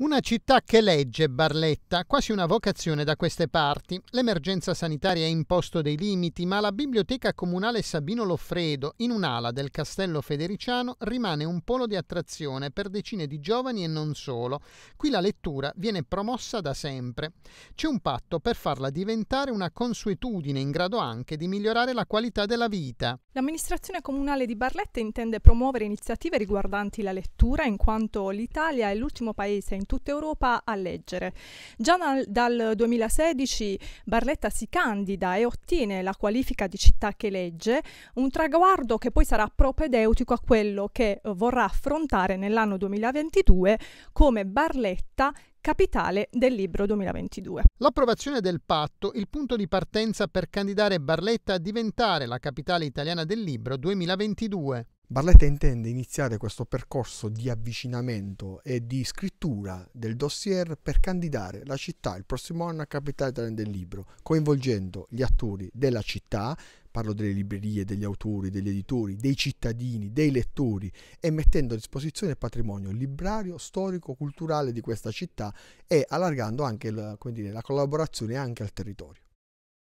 Una città che legge, Barletta, quasi una vocazione da queste parti. L'emergenza sanitaria ha imposto dei limiti, ma la biblioteca comunale Sabino Loffredo, in un'ala del castello federiciano, rimane un polo di attrazione per decine di giovani e non solo. Qui la lettura viene promossa da sempre. C'è un patto per farla diventare una consuetudine in grado anche di migliorare la qualità della vita. L'amministrazione comunale di Barletta intende promuovere iniziative riguardanti la lettura in quanto l'Italia è l'ultimo paese in tutta Europa a leggere. Già dal, 2016 Barletta si candida e ottiene la qualifica di città che legge, un traguardo che poi sarà propedeutico a quello che vorrà affrontare nell'anno 2022 come Barletta capitale del libro 2022. L'approvazione del patto, il punto di partenza per candidare Barletta a diventare la capitale italiana del libro 2022. Barletta intende iniziare questo percorso di avvicinamento e di scrittura del dossier per candidare la città il prossimo anno a capitale italiana del libro, coinvolgendo gli attori della città, parlo delle librerie, degli autori, degli editori, dei cittadini, dei lettori e mettendo a disposizione il patrimonio librario, storico, culturale di questa città e allargando anche la, dire, la collaborazione anche al territorio.